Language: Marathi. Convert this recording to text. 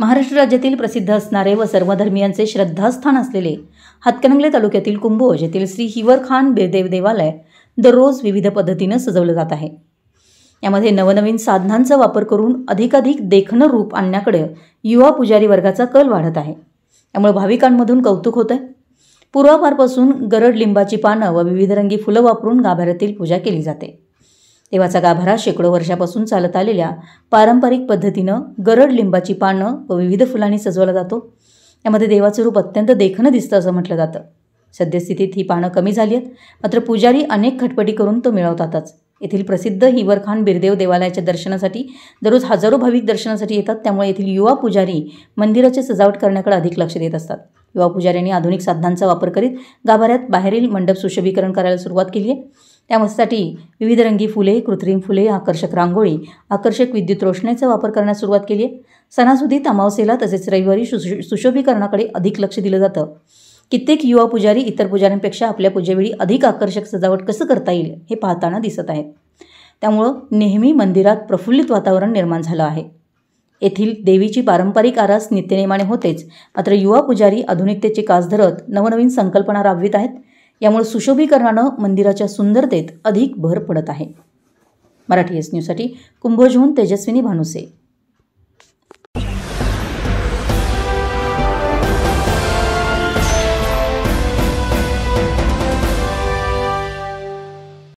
महाराष्ट्र राज्यातील प्रसिद्ध असणारे व सर्वधर्मियांचे श्रद्धास्थान असलेले हातकणंगले तालुक्यातील कुंभोज येथील श्री हिवर खान बेदेव देवालय दररोज विविध पद्धतीनं सजवलं जात आहे यामध्ये नवनवीन साधनांचा वापर करून अधिकाधिक देखणं रूप आणण्याकडे युवा पुजारी वर्गाचा कल वाढत आहे त्यामुळे भाविकांमधून कौतुक होत आहे पूर्वापारपासून गरड लिंबाची पानं व विविध रंगी फुलं वापरून गाभाऱ्यातील पूजा केली जाते देवाचा गाभारा शेकडो वर्षापासून चालत आलेल्या पारंपरिक पद्धतीनं गरड लिंबाची पानं व विविध फुलांनी सजवला जातो यामध्ये देवाचं रूप अत्यंत देखणं दिसतं असं म्हटलं जातं सद्यस्थितीत ही पानं कमी झाली आहेत मात्र पुजारी अनेक खटपटी करून तो मिळवतातच येथील प्रसिद्ध हिवरखान बिरदेव देवालयाच्या दर्शनासाठी दररोज हजारो भाविक दर्शनासाठी येतात त्यामुळे येथील युवा पुजारी मंदिराची सजावट करण्याकडे अधिक लक्ष देत असतात युवा पुजाऱ्यांनी आधुनिक साधनांचा वापर करीत गाभाऱ्यात बाहेरील मंडप सुशोभीकरण करायला सुरुवात केली आहे त्यासाठी विविध रंगी फुले कृत्रिम फुले आकर्षक रांगोळी आकर्षक विद्युत रोषणाईचा वापर करण्यास सुरुवात केली आहे सणासुदीत अमावस्येला तसेच रविवारी सुशो सुशोभीकरणाकडे अधिक लक्ष दिलं जातं कित्येक युवा पुजारी इतर पुजाऱ्यांपेक्षा आपल्या पूजेवेळी अधिक आकर्षक सजावट कसं करता येईल हे पाहताना दिसत आहेत त्यामुळं नेहमी मंदिरात प्रफुल्लित वातावरण निर्माण झालं आहे येथील देवीची पारंपरिक आरास नित्यनेमाने होतेच मात्र युवा पुजारी आधुनिकतेचे कास धरत नवनवीन संकल्पना राबवित आहेत यामुळे सुशोभीकरणानं मंदिराच्या सुंदरतेत अधिक भर पडत आहे मराठी एस न्यूजसाठी कुंभोजहून तेजस्विनी भानुसे